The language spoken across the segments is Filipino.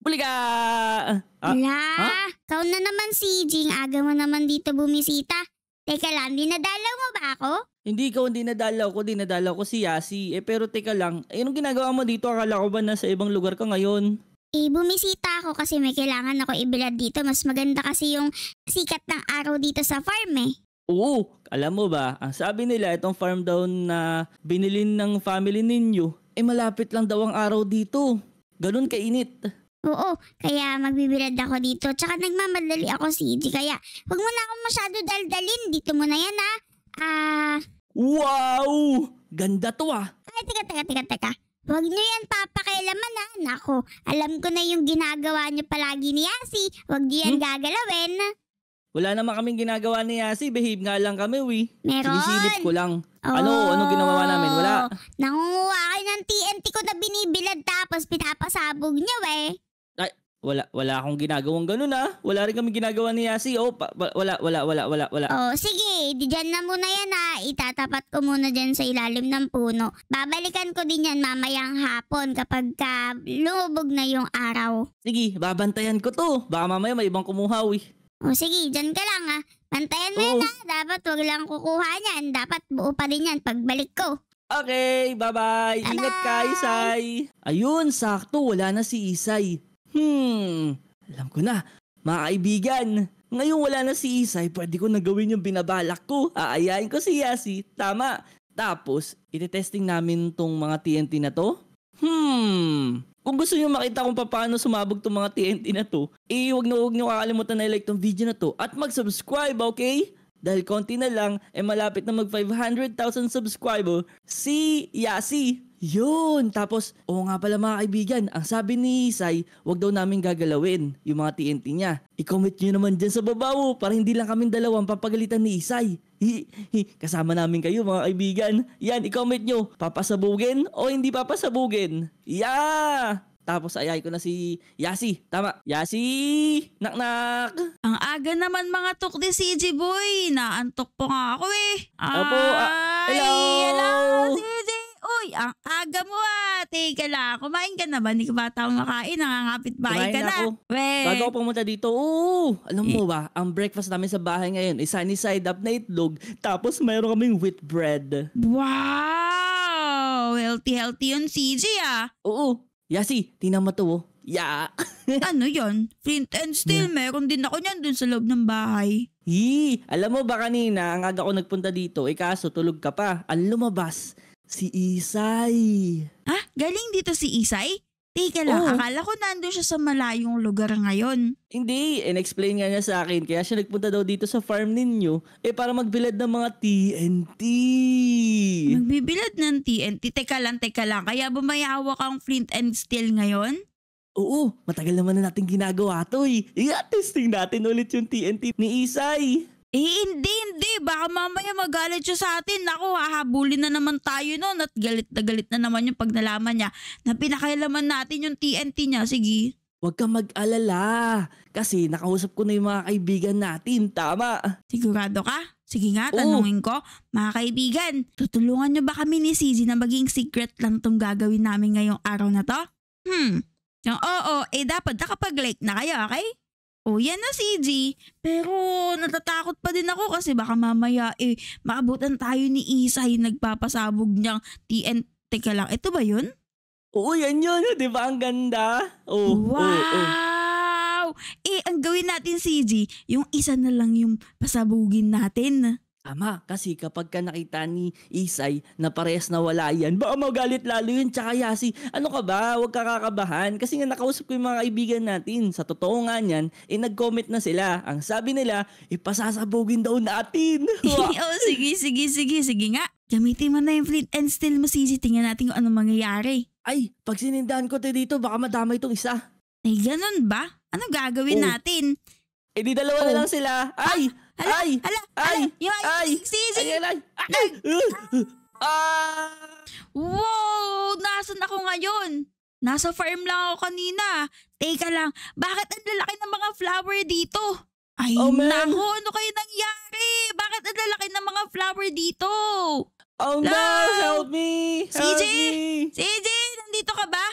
Buli ka! Ah, Ala, kau na naman si Jing. Aga mo naman dito bumisita. Teka lang, dinadalaw mo ba ako? Hindi ko, hindi nadalaw ko, dinadalaw ko si Yasi. Eh pero teka lang, eh anong ginagawa mo dito? Akala ko ba nasa ibang lugar ka ngayon? Eh bumisita ako kasi may kailangan ako ibilad dito. Mas maganda kasi yung sikat ng araw dito sa farm eh. Oo, alam mo ba, ang sabi nila itong farm daw na binilin ng family ninyo, eh malapit lang daw ang araw dito. Ganun kainit. Oo, kaya magbibilad ako dito. Tsaka nagmamadali ako si EG. Kaya huwag mo na akong masyado daldalin. Dito mo na yan ha. Ah... Uh... Wow! Ganda to ah. Ay, teka, teka, teka, teka. Huwag nyo yan papakailaman ha. Nako, alam ko na yung ginagawa nyo palagi ni Yasi. Huwag nyo yan hmm? gagalawin. Wala naman kaming ginagawa ni Yasi. Behave nga lang kami, we. Meron. Sinisilip ko lang. Oh. Ano? Ano ginawa namin? Wala. Nangunguha kayo ng TNT ko na binibilad tapos pinapasabog niyo, eh ay, wala wala akong ginagawang ganun ah. Wala rin kami ginagawa ni Yasi. Oh, pa, wala wala wala wala wala. Oh, sige, di diyan na muna yan ah. Itatapat ko muna diyan sa ilalim ng puno. Babalikan ko din yan mamayang hapon kapag ka ah, lumubog na yung araw. Sige, babantayan ko to. Baka mamaya may ibang kumuha eh. Oh, sige, diyan ka lang ah. Bantayan mo oh. yan ah. Dapat wag lang kukuha niyan. Dapat buo pa rin yan pagbalik ko. Okay, bye-bye. bye-bye. Ingat ka, Isay. Ayun, sakto. Wala na si Isay. Hmm, alam ko na. Mga kaibigan, ngayon wala na si Isay, pwede ko na gawin yung binabalak ko. Aayain ko si Yasi, tama. Tapos, itetesting namin tong mga TNT na to. Hmm, kung gusto niyo makita kung paano sumabog tong mga TNT na to, eh wag na huwag niyo kakalimutan na like tong video na to at mag-subscribe, okay? Dahil konti na lang, eh malapit na mag 500,000 subscriber si Yasi. Yun! Tapos, oo nga pala mga kaibigan, ang sabi ni Isay, wag daw namin gagalawin yung mga TNT niya. I-comment nyo naman dyan sa baba oh, para hindi lang kaming dalawang papagalitan ni Isay. Hi, hi, kasama namin kayo mga kaibigan. Yan, i-comment nyo, papasabugin o hindi papasabugin. Yeah! Tapos ayay ko na si Yasi. Tama. Yasi! Naknak! Ang aga naman mga tukdi si Boy. Naantok po nga ako eh. Opo. Ah, hello! Hello! ang aga mo ah. Teka lang, kumain ka na ba? Hindi ka ba tao makain? Nangangapit bahay kumain ka na. Ako. Wait. Bago ako pumunta dito, oo. Alam mo eh. ba, ang breakfast namin sa bahay ngayon, isa ni side up na itlog, tapos mayroon kaming wheat bread. Wow! Healthy-healthy yun, CJ ah. Oo. Yasi, tingnan mo to oh. Yeah. ano yon? Flint and steel, yeah. meron din ako niyan dun sa loob ng bahay. Hi, alam mo ba kanina, ang aga ko nagpunta dito, eh kaso tulog ka pa. Ang lumabas, Si Isay. Ha? galing dito si Isay? Teka lang, oh. akala ko nandun siya sa malayong lugar ngayon. Hindi, in-explain nga niya sa akin. Kaya siya nagpunta daw dito sa farm ninyo, eh para magbilad ng mga TNT. Magbibilad ng TNT? Teka lang, teka lang. Kaya ba may hawak ang flint and steel ngayon? Oo, matagal naman na natin ginagawa to eh. I-testing eh, natin ulit yung TNT ni Isay. Eh, hindi, hindi. Baka mamaya magalit siya sa atin. Naku, hahabulin na naman tayo noon at galit na galit na naman yung pag nalaman niya na pinakailaman natin yung TNT niya. Sige. Huwag kang mag-alala kasi nakausap ko na yung mga kaibigan natin. Tama. Sigurado ka? Sige nga, tanungin Oo. ko. Mga kaibigan, tutulungan niyo ba kami ni Sisi na maging secret lang tong gagawin namin ngayong araw na to? Hmm. Oo, oh, eh dapat nakapag-like na kayo, okay? O oh, yan na CJ, pero natatakot pa din ako kasi baka mamaya eh maabutan tayo ni Isay nagpapasabog niyang TNT. Teka lang, ito ba yun? Oo, yan yun. Di ba? Ang ganda. Oh, wow! Oh, oh. Eh, ang gawin natin, CJ, yung isa na lang yung pasabugin natin. Tama, kasi kapag ka nakita ni Isay na parehas na wala yan, baka magalit lalo yun, tsaka Yasi, ano ka ba, huwag ka kakabahan. Kasi nga nakausap ko yung mga kaibigan natin, sa totoo nga niyan, eh nag-comment na sila. Ang sabi nila, ipasasabogin eh, daw natin. oh, sige, sige, sige, sige nga. Gamitin mo na yung flint and still masisi, tingnan natin kung ano mangyayari. Ay, pag sinindahan ko tayo dito, baka madamay itong isa. Ay, ganun ba? Ano gagawin oh. natin? Eh di dalawa oh. na lang sila. Ay! Ah! Ala, ay! Ala! Ay! Ala, yung ay! Si, si! Ay! Ay! Ay! Ah! Wow! Nasaan ako ngayon? Nasa farm lang ako kanina. Teka lang, bakit ang lalaki ng mga flower dito? Ay, oh, nako, ano kayo nangyari? Bakit ang lalaki ng mga flower dito? Oh no, no help me! Help CJ! Me. CJ, nandito ka ba?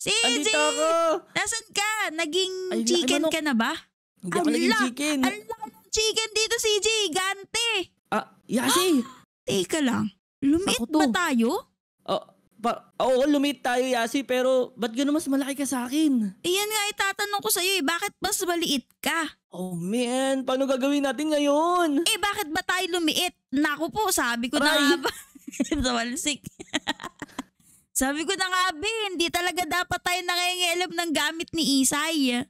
CJ! Nandito ako! Nasaan ka? Naging Ay, chicken ka na ba? Hindi ako naging chicken. Ang chicken dito, CJ. Gante. Ah, Yasi! Ah, teka lang. Lumit ba tayo? Ah, pa, oo, lumit tayo, Yasi, pero ba't gano'n mas malaki ka sa akin? Iyan nga itatanong ko sa'yo eh, bakit mas maliit ka? Oh man, paano gagawin natin ngayon? Eh, bakit ba tayo lumiit? Naku po, sabi ko na Aray. nga ba. Tawalsik. sabi ko na nga ba, hindi talaga dapat tayo nangangialam ng gamit ni Isay.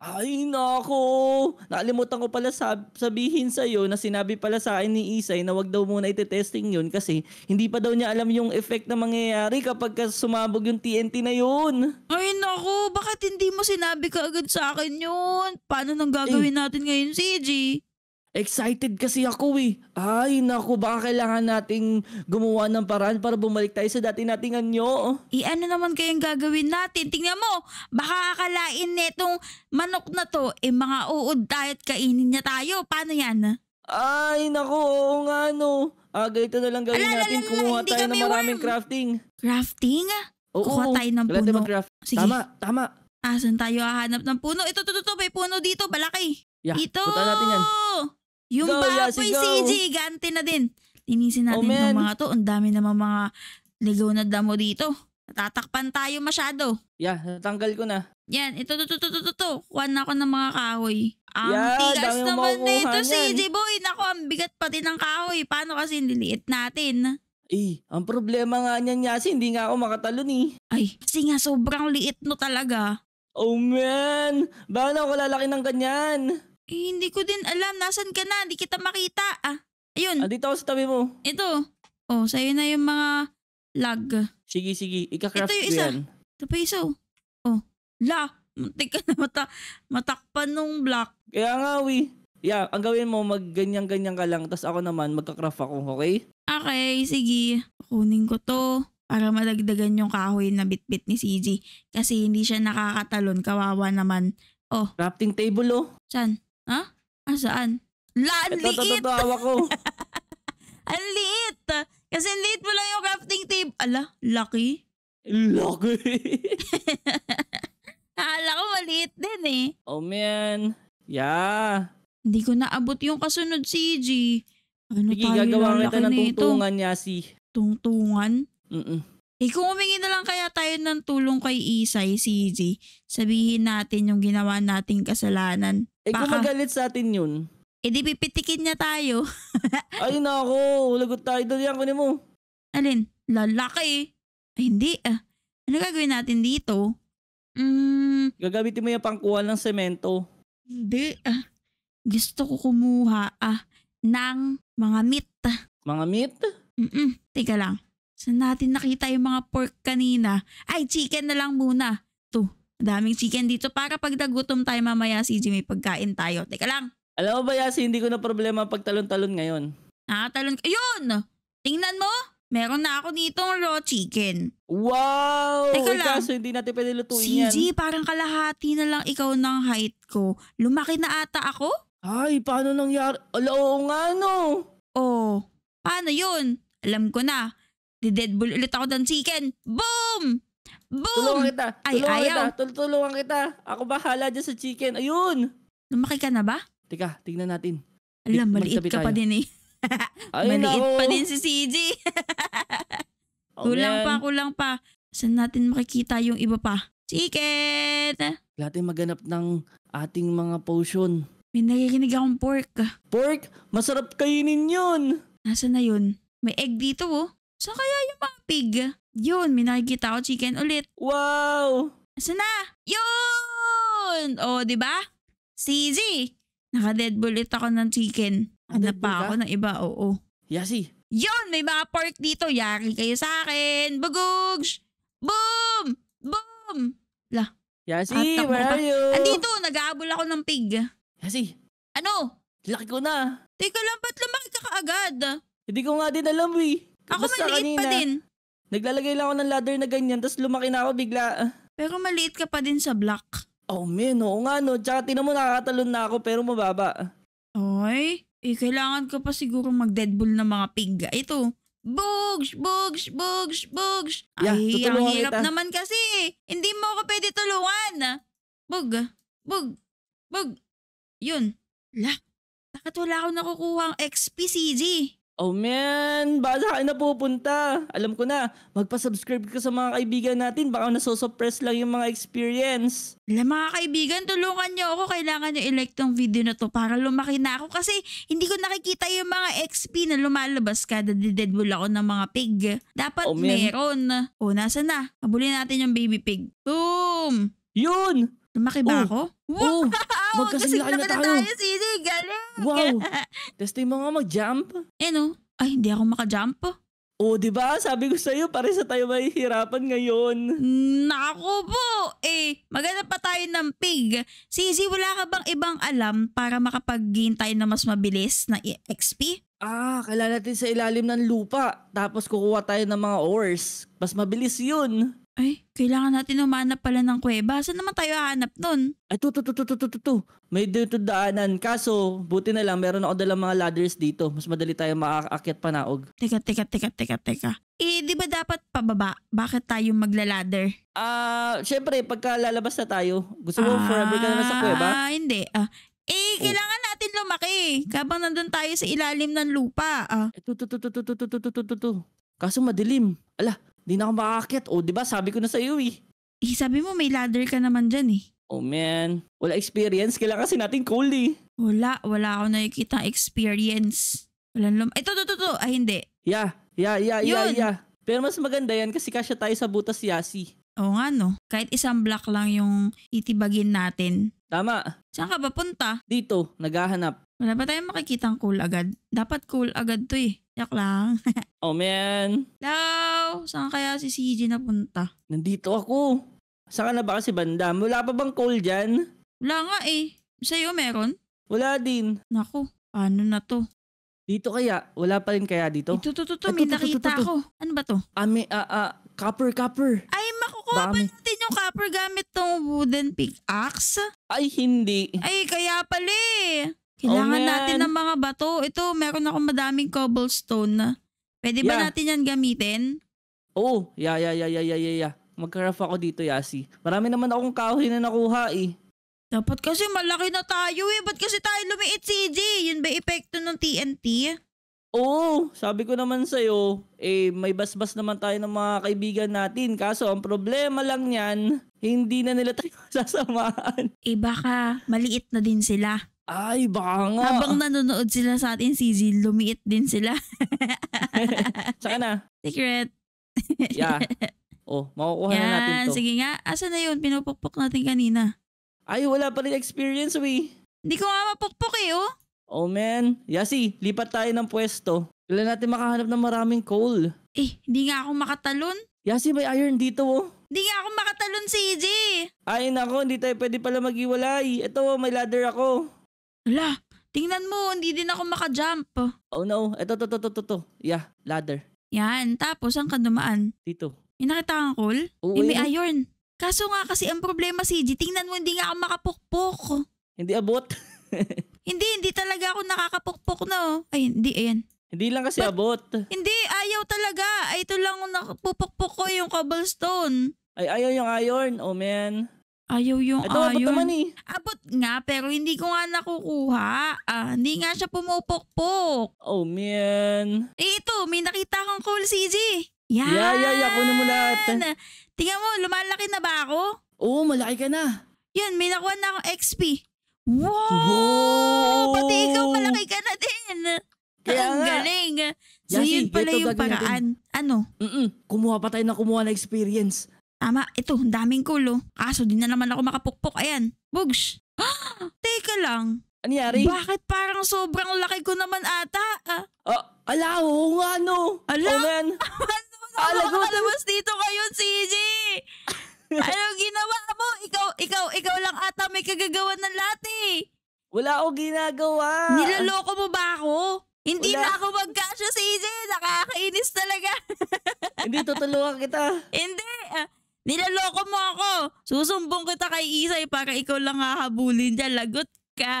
Ay nako, nakalimutan ko pala sab- sabihin sa iyo na sinabi pala sa akin ni Isay na wag daw muna ite-testing 'yon kasi hindi pa daw niya alam yung effect na mangyayari kapag sumabog yung TNT na 'yon. Ay nako, bakit hindi mo sinabi kaagad sa akin 'yon? Paano nang gagawin eh. natin ngayon, CG? Excited kasi ako eh. Ay, naku, baka kailangan nating gumawa ng paraan para bumalik tayo sa dati nating anyo. Eh, ano naman kayang gagawin natin? Tingnan mo, baka akalain netong manok na to, eh mga uod tayo at kainin niya tayo. Paano yan? Ay, naku, oo nga no. Ah, ganito na lang gawin Alala, natin. Lala, Kumuha tayo ng maraming warm. crafting. Crafting? Oo, Kukuha tayo ng puno. craft Sige. Tama, tama. Asan tayo hahanap ng puno? Ito, ito, ito, may puno dito, balaki. Yeah, ito! Punta natin yan. Yung Go, baboy yeah, CG, ganti na din. Linisin natin oh, man. mga to. Ang dami naman mga ligaw na damo dito. Natatakpan tayo masyado. Yeah, natanggal ko na. Yan, ito, ito, ito, ito, ito. Kuhan ako ng mga kahoy. Ang yeah, tigas naman nito, CJ boy. Naku, ang bigat pati ng kahoy. Paano kasi niliit natin? Eh, ang problema nga niyan Yasi, hindi nga ako makatalon eh. Ay, kasi nga sobrang liit no talaga. Oh man, baka na ako lalaki ng ganyan. Eh, hindi ko din alam. Nasaan ka na? Hindi kita makita. Ah, ayun. Andito ah, ako sa tabi mo. Ito. Oh, sa'yo na yung mga lag. Sige, sige. Ika-craft ko yan. Ito pa isa. Oh. oh. La! Muntik ka na mata matakpan nung block. Kaya nga, we. Yeah, ang gawin mo, magganyan-ganyan ka lang. Tapos ako naman, magka-craft ako, okay? Okay, sige. Kunin ko to para madagdagan yung kahoy na bitbit ni CJ. Kasi hindi siya nakakatalon. Kawawa naman. Oh. Crafting table, oh. Saan? Ha? Ah, saan? La, ang liit! Natatawa ko. ang liit! Kasi liit mo lang yung crafting table. Ala, lucky. Lucky. Akala ko maliit din eh. Oh man. Yeah. Hindi ko naabot yung kasunod si EG. Ano Sige, tayo gagawa kita ng tungtungan, si... Tungtungan? Mm-mm. Eh kung humingi na lang kaya tayo ng tulong kay Isay, si CJ, sabihin natin yung ginawa nating kasalanan. Eh Baka. kung sa atin yun. Eh di pipitikin niya tayo. Ay nako, lagot tayo doon yan kunin mo. Alin? Lalaki Ay hindi ah. Ano gagawin natin dito? Mm. Gagamitin mo yung pangkuha ng semento. Hindi ah. Gusto ko kumuha ah ng mga meat. Mga meat? Mm-mm. Teka lang. Saan natin nakita yung mga pork kanina? Ay, chicken na lang muna. To, Daming chicken dito para pag nagutom tayo mamaya si may pagkain tayo. Teka lang. Alam mo ba Yasi, hindi ko na problema pag talon-talon ngayon. Ah, talon. Ayun! Tingnan mo! Meron na ako ditong raw chicken. Wow! Teka lang. Kaso hindi natin pwede lutuin CG, yan. CG, parang kalahati na lang ikaw ng height ko. Lumaki na ata ako? Ay, paano nangyari? Ala, oo nga no! Oh, paano yun? Alam ko na. di Didedbull ulit ako ng chicken. Boom! Boom! Tulungan kita. Ay, tulungan ayaw. Kita. Tul tulungan kita. Ako bahala dyan sa chicken. Ayun! Lumaki ka na ba? Tika, tingnan natin. Alam, maliit ka tayo. pa din eh. maliit ako. pa din si CJ. oh, kulang man. pa, kulang pa. Saan natin makikita yung iba pa? Chicken! Lahat maganap ng ating mga potion. May nakikinig akong pork. Pork? Masarap kainin yun! Nasaan na yun? May egg dito oh. Saan kaya yung mga pig? Yun, may nakikita ako chicken ulit. Wow! Asa na? Yun! O, oh, di ba? CG! Naka-dead bullet ako ng chicken. Ano pa ako ng iba, oo. Yasi! Yun! May mga pork dito. Yari kayo sa akin! Bugugs! Boom! Boom! La. Yasi, Atak where are you? Andito! Nag-aabol ako ng pig. Yasi! Ano? Laki ko na. Teka lang, ba't lumaki ka kaagad? Hindi ko nga din alam eh. Ako Basta manliit pa din. Naglalagay lang ako ng ladder na ganyan, tapos lumaki na ako bigla. Pero maliit ka pa din sa block. Oh man, oo nga no. Tsaka tinan mo nakakatalon na ako pero mababa. Oy, eh kailangan ka pa siguro mag-deadbull ng mga pig. Ito, Bugs! Bugs! Bugs! Bugs! Yeah, Ay, ang hirap kita. naman kasi. Eh. Hindi mo ako pwede tulungan. Bug! Bug! Bug! Yun. La, bakit wala akong nakukuha ang XPCG? Oh man, baka saan na pupunta? Alam ko na, magpa-subscribe ka sa mga kaibigan natin, baka nasosuppress lang yung mga experience. Alam mga kaibigan, tulungan nyo ako. Kailangan nyo i-like tong video na to para lumaki na ako kasi hindi ko nakikita yung mga XP na lumalabas kada didedbol ako ng mga pig. Dapat oh, meron. O, oh, nasa na? Abulin natin yung baby pig. Boom! Yun! Lumaki ba oh, ako? Wow! Oh, magkasinlaki na tayo. tayo, Sisi. Galing! Wow! Testing mo nga mag-jump. Eh no? Ay, hindi ako maka-jump. Oo, oh, di ba? Sabi ko sa'yo, pare sa tayo may hirapan ngayon. Nako po! Eh, maganda pa tayo ng pig. Sisi, wala ka bang ibang alam para makapag-gain na mas mabilis na e XP? Ah, kailangan natin sa ilalim ng lupa. Tapos kukuha tayo ng mga ores. Mas mabilis yun. Ay, kailangan natin umanap pala ng kuweba. Saan naman tayo hahanap nun? Ay, to, to, to, to, to, to, to, to. May dito daanan. Kaso, buti na lang, meron ako dalang mga ladders dito. Mas madali tayo makaakyat panaog. Teka, teka, teka, teka, teka. Eh, di ba dapat pababa? Bakit tayo magla-ladder? Ah, uh, syempre, pagka lalabas na tayo, gusto mo ah, forever ka na sa kuweba? Ah, hindi. Ah, eh, kailangan natin lumaki. Kabang nandun tayo sa ilalim ng lupa. Ah. Ito, to, to, to, to, to, to, to, to, to, to. Kaso madilim. Ala, hindi na ako makakakit. O, oh, di ba? Sabi ko na sa iyo eh. Eh, sabi mo may ladder ka naman dyan eh. Oh man, wala experience. Kailangan kasi natin cold eh. Wala, wala ako nakikita experience. Wala lum... Ito, ito, ito, ito. Ay, hindi. Yeah, yeah, yeah, Yun. yeah, yeah. Pero mas maganda yan kasi kasya tayo sa butas yasi. Oo nga no. Kahit isang block lang yung itibagin natin. Tama. Saan ka ba punta? Dito, naghahanap. Wala pa tayong makikitang cool agad? Dapat cool agad to eh. Joke lang. oh man. Hello! Saan kaya si CJ napunta? Nandito ako. Saan ka na ba kasi banda? Wala pa bang call dyan? Wala nga eh. Sa'yo meron? Wala din. Naku, ano na to? Dito kaya? Wala pa rin kaya dito? Ito, to, to, to. May nakita ako. Ano ba to? Ami, ah, ah, ah, copper, copper. Ay, makukuha ba natin yung copper gamit tong wooden pickaxe? Ay, hindi. Ay, kaya pala eh. Kailangan oh, natin ng mga bato. Ito, meron akong madaming cobblestone na. Pwede yeah. ba natin yan gamitin? Oo. Oh, yeah, yeah, yeah, yeah, yeah, yeah. Magkaraf ako dito, Yasi. Marami naman akong kahoy na nakuha eh. Dapat kasi malaki na tayo eh. Ba't kasi tayo lumiit, EJ? Yun ba epekto ng TNT? Oo. Oh, sabi ko naman sa'yo, eh may basbas naman tayo ng mga kaibigan natin. Kaso ang problema lang niyan, hindi na nila tayo sasamaan. Eh baka maliit na din sila. Ay, baka nga. Habang nanonood sila sa atin, CZ, lumiit din sila. Saka na. Secret. yeah. Oh, makukuha Yan, na natin to. Sige nga. Asa na yun? Pinupukpok natin kanina. Ay, wala pa rin experience, we. Hindi ko nga mapukpok eh, oh. Oh, man. Yasi, lipat tayo ng pwesto. Kailan natin makahanap ng maraming coal. Eh, hindi nga ako makatalon. Yasi, may iron dito, oh. Hindi nga ako makatalon, CJ. Ay, nako, hindi tayo pwede pala maghiwalay. Ito, may ladder ako. Ala, tingnan mo, hindi din ako makajump. Oh. oh no, eto, to, to, to, to, to. Yeah, ladder. Yan, tapos ang kadumaan. Dito. Yung nakita kang coal? Oo, yung may yun. Eh. iron. Kaso nga kasi ang problema si G, tingnan mo hindi nga ako makapukpok. Hindi abot. hindi, hindi talaga ako nakakapukpok na oh. Ay, hindi, ayan. Hindi lang kasi But, abot. Hindi, ayaw talaga. Ay, ito lang ang nakapupukpok ko yung cobblestone. Ay, ayaw yung iron. Oh man. Ayaw yung Ito, ayaw. Abot naman eh. Abot nga, pero hindi ko nga nakukuha. Ah, hindi nga siya pumupukpok. Oh, man. Eh, ito, may nakita akong call, CJ. Yan. Yeah, yeah, yeah. Kunin mo lahat. Tingnan mo, lumalaki na ba ako? Oo, malaki ka na. Yan, may nakuha na akong XP. Wow! wow! Pati ikaw, malaki ka na din. Kaya Ang galing. So, Yasi, yun pala yung paraan. Din. Ano? Mm-mm. Kumuha pa tayo na kumuha na experience. Tama, ito, daming kulo. Kaso di na naman ako makapukpok. Ayan, bugs. Teka lang. Anyari? Bakit parang sobrang laki ko naman ata? Ah. Oh, ala, oo nga no. Ala? Oh, man. Ano, ano, ano, ala, nakalabas dito ngayon, CJ. ano ginawa mo? Ikaw, ikaw, ikaw lang ata may kagagawa ng lahat eh. Wala akong ginagawa. Niloloko mo ba ako? Hindi Wala. na ako magkasya, CJ. Nakakainis talaga. Hindi, tutulungan kita. Hindi. Uh, Nilaloko mo ako! Susumbong kita kay Isay para ikaw lang hahabulin dyan. Lagot ka!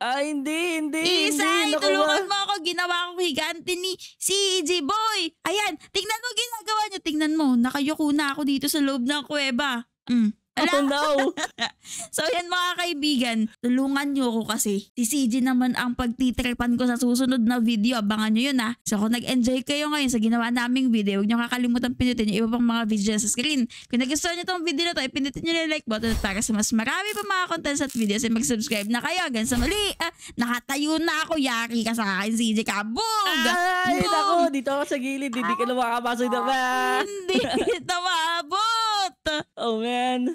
Ay, hindi, hindi, Isay, hindi. tulungan mo ako. Ginawa akong higante ni CJ Boy. Ayan, tingnan mo ginagawa niyo. Tingnan mo, nakayuko na ako dito sa loob ng kuweba. Mm. Oh no! so yan mga kaibigan, tulungan nyo ako kasi. Si CJ naman ang pagtitripan ko sa susunod na video. Abangan nyo yun ha. So kung nag-enjoy kayo ngayon sa ginawa naming video, huwag nyo kakalimutan pinutin yung iba pang mga video sa screen. Kung nagustuhan nyo tong video na to, ipindutin nyo na like button para sa mas marami pa mga contents at videos ay eh, mag-subscribe na kayo. Hanggang sa muli, ah, nakatayo na ako. Yaki ka sa akin, CJ ka. Boom! Ay, Boom! Ako, dito ako sa gilid. Hindi ah, ka na makakapasok ba? Hindi kita Oh man.